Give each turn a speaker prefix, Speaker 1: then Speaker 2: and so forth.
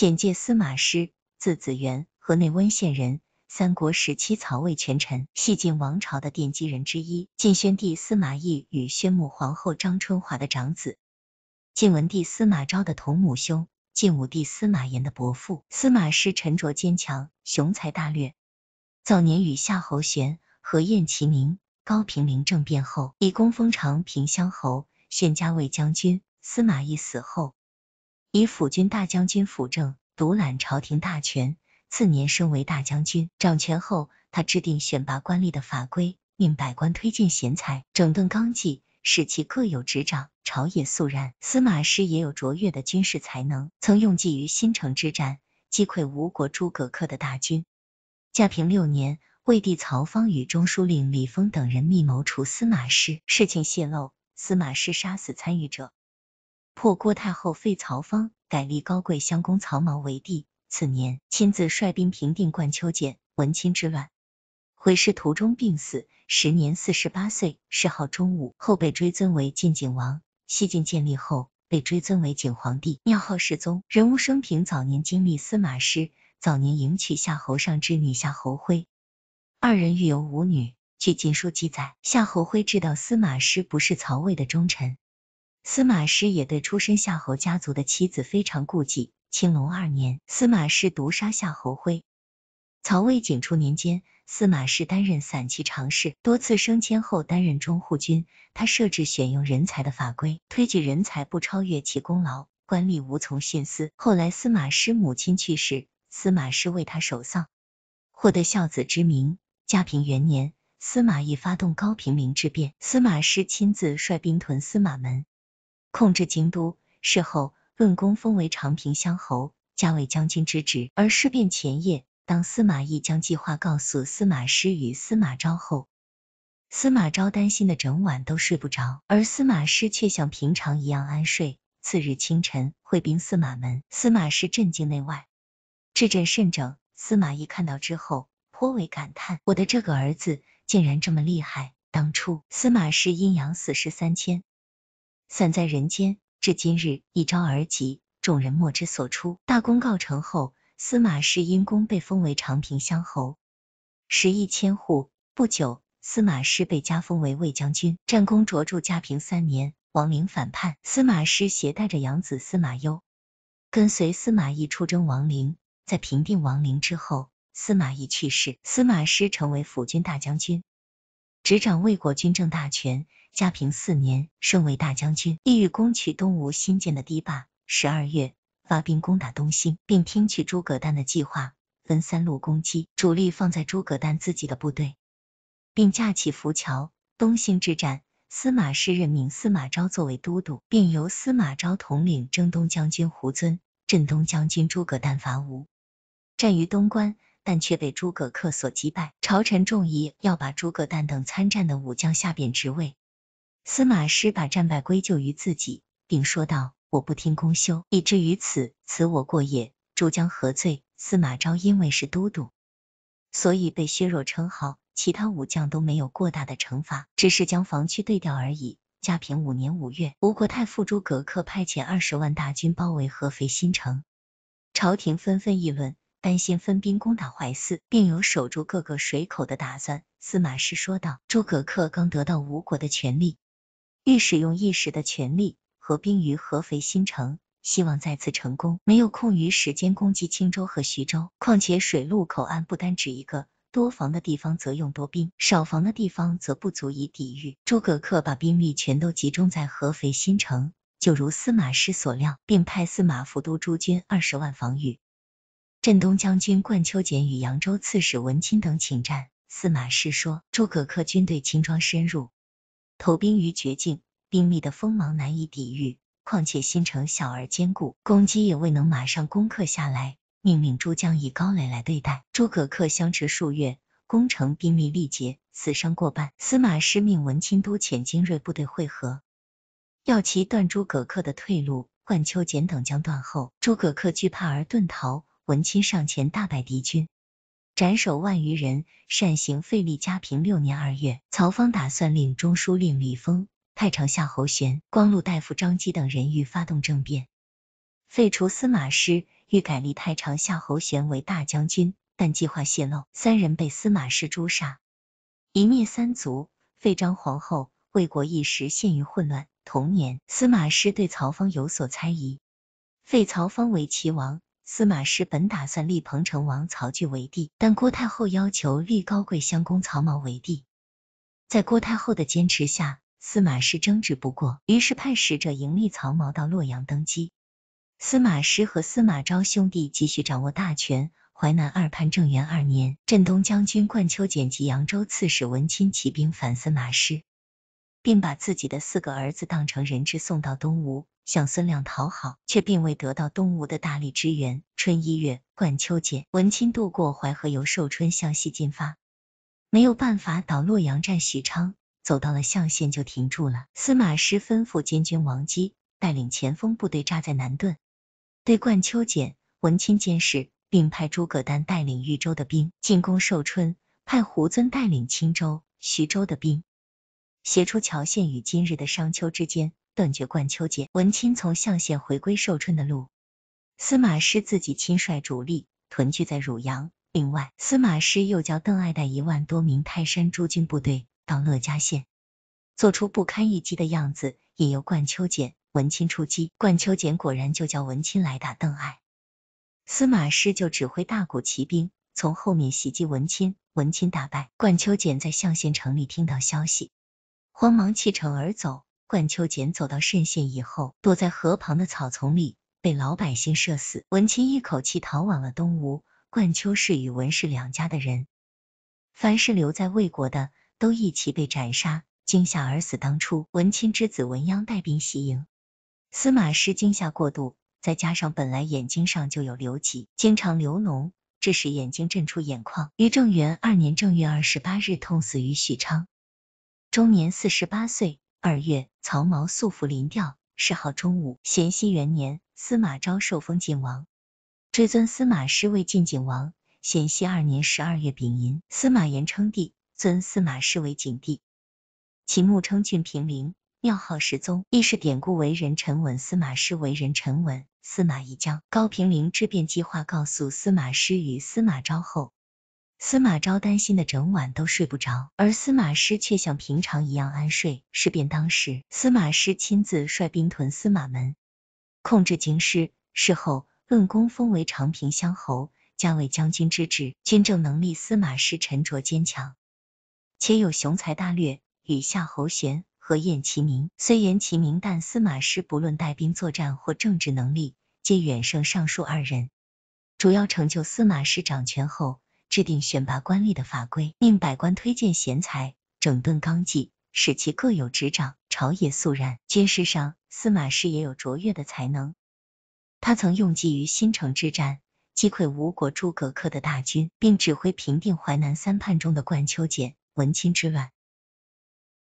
Speaker 1: 简介：司马师，字子元，河内温县人。三国时期曹魏权臣，系晋王朝的奠基人之一。晋宣帝司马懿与宣穆皇后张春华的长子，晋文帝司马昭的同母兄，晋武帝司马炎的伯父。司马师沉着坚强，雄才大略。早年与夏侯玄、何晏齐名。高平陵政变后，以功封长平乡侯，宣加卫将军。司马懿死后，以辅军大将军辅政。独揽朝廷大权，次年升为大将军。掌权后，他制定选拔官吏的法规，命百官推荐贤才，整顿纲纪，使其各有职掌，朝野肃然。司马师也有卓越的军事才能，曾用计于新城之战，击溃吴国诸葛恪的大军。嘉平六年，魏帝曹芳与中书令李丰等人密谋除司马师，事情泄露，司马师杀死参与者，破郭太后废曹芳。改立高贵襄公曹髦为帝，次年亲自率兵平定灌秋简文钦之乱，回师途中病死，时年四十八岁，谥号忠武，后被追尊为晋景王。西晋建立后，被追尊为景皇帝，庙号世宗。人物生平：早年经历司马师，早年迎娶夏侯尚之女夏侯徽，二人育有五女。据《晋书》记载，夏侯徽知道司马师不是曹魏的忠臣。司马师也对出身夏侯家族的妻子非常顾忌。青龙二年，司马师毒杀夏侯徽。曹魏景初年间，司马师担任散骑常侍，多次升迁后担任中护军。他设置选用人才的法规，推举人才不超越其功劳，官吏无从徇私。后来司马师母亲去世，司马师为他守丧，获得孝子之名。嘉平元年，司马懿发动高平陵之变，司马师亲自率兵屯司马门。控制京都，事后论功封为长平乡侯，加为将军之职。而事变前夜，当司马懿将计划告诉司马师与司马昭后，司马昭担心的整晚都睡不着，而司马师却像平常一样安睡。次日清晨，会兵司马门，司马师震惊内外，至政甚整。司马懿看到之后，颇为感叹：我的这个儿子竟然这么厉害！当初司马师阴阳死尸三千。散在人间，至今日一朝而即，众人莫知所出。大功告成后，司马师因功被封为长平乡侯，食邑千户。不久，司马师被加封为卫将军，战功卓著。嘉平三年，王陵反叛，司马师携带着养子司马攸，跟随司马懿出征王陵。在平定王陵之后，司马懿去世，司马师成为辅军大将军。执掌魏国军政大权，嘉平四年，升为大将军，意欲攻取东吴新建的堤坝。十二月，发兵攻打东兴，并听取诸葛诞的计划，分三路攻击，主力放在诸葛诞自己的部队，并架起浮桥。东兴之战，司马师任命司马昭作为都督，并由司马昭统领征东将军胡遵、镇东将军诸葛诞伐吴，战于东关。但却被诸葛恪所击败，朝臣众议要把诸葛诞等参战的武将下贬职位。司马师把战败归咎于自己，并说道：“我不听公休，以至于此，此我过也，诸将何罪？”司马昭因为是都督，所以被削弱称号，其他武将都没有过大的惩罚，只是将防区对调而已。嘉平五年五月，吴国太傅诸葛恪派遣二十万大军包围合肥新城，朝廷纷纷议论。担心分兵攻打淮泗，并有守住各个水口的打算。司马师说道：“诸葛恪刚得到吴国的权力，欲使用一时的权力，合兵于合肥新城，希望再次成功。没有空余时间攻击青州和徐州，况且水陆口岸不单指一个，多防的地方则用多兵，少防的地方则不足以抵御。”诸葛恪把兵力全都集中在合肥新城，就如司马师所料，并派司马抚督诸军二十万防御。镇东将军冠秋俭与扬州刺史文钦等请战。司马师说：“诸葛恪军队轻装深入，投兵于绝境，兵力的锋芒难以抵御。况且新城小而坚固，攻击也未能马上攻克下来。命令诸将以高垒来对待诸葛恪，相持数月，攻城兵力力竭，死伤过半。司马师命文钦督遣精锐部队会合，要其断诸葛恪的退路。冠秋俭等将断后，诸葛恪惧怕而遁逃。”文钦上前大败敌军，斩首万余人。善行废立，家平六年二月，曹芳打算令中书令李丰、太常夏侯玄、光禄大夫张缉等人欲发动政变，废除司马师，欲改立太常夏侯玄为大将军，但计划泄露，三人被司马师诛杀，一灭三族，废张皇后，魏国一时陷于混乱。同年，司马师对曹芳有所猜疑，废曹芳为齐王。司马师本打算立彭城王曹据为帝，但郭太后要求立高贵相公曹髦为帝。在郭太后的坚持下，司马师争执不过，于是派使者迎立曹髦到洛阳登基。司马师和司马昭兄弟继续掌握大权。淮南二叛正元二年，镇东将军灌丘俭及扬州刺史文钦起兵反司马师。并把自己的四个儿子当成人质送到东吴，向孙亮讨好，却并未得到东吴的大力支援。春一月，冠秋简文钦渡过淮河，由寿春向西进发，没有办法到洛阳站许昌，走到了象县就停住了。司马师吩咐监军王基带领前锋部队扎在南顿，对冠秋简文钦监视，并派诸葛诞带领豫州的兵进攻寿春，派胡遵带领青州、徐州的兵。写出乔县与今日的商丘之间断绝。冠丘简文钦从项县回归寿春的路，司马师自己亲率主力屯聚在汝阳。另外，司马师又叫邓艾带一万多名泰山诸军部队到乐嘉县，做出不堪一击的样子，引诱冠秋简文钦出击。冠秋简果然就叫文钦来打邓艾，司马师就指挥大股骑兵从后面袭击文钦，文钦打败。冠秋简在象县城里听到消息。慌忙弃城而走。冠秋俭走到慎县以后，躲在河旁的草丛里，被老百姓射死。文钦一口气逃往了东吴。冠秋氏与文氏两家的人，凡是留在魏国的，都一起被斩杀，惊吓而死。当初，文钦之子文鸯带兵袭营，司马师惊吓过度，再加上本来眼睛上就有流疾，经常流脓，致使眼睛震出眼眶。于正元二年正月二十八日，痛死于许昌。终年四十八岁。二月，曹髦素服临吊。谥号中午，咸熙元年，司马昭受封晋王，追尊司马师为晋景王。咸熙二年十二月丙寅，司马炎称帝，尊司马师为景帝，其墓称郡平陵，庙号世宗。亦是典故为人沉稳。司马师为人沉稳。司马懿将高平陵之变计划告诉司马师与司马昭后。司马昭担心的整晚都睡不着，而司马师却像平常一样安睡。事变当时，司马师亲自率兵屯司马门，控制京师。事后论功，封为长平乡侯，加为将军之职。军政能力，司马师沉着坚强，且有雄才大略，与夏侯玄、何晏齐名。虽言齐名，但司马师不论带兵作战或政治能力，皆远胜上述二人。主要成就，司马师掌权后。制定选拔官吏的法规，命百官推荐贤才，整顿纲纪，使其各有职掌，朝野肃然。军事上，司马师也有卓越的才能，他曾用计于新城之战，击溃吴国诸葛恪的大军，并指挥平定淮南三叛中的灌秋简、文钦之乱。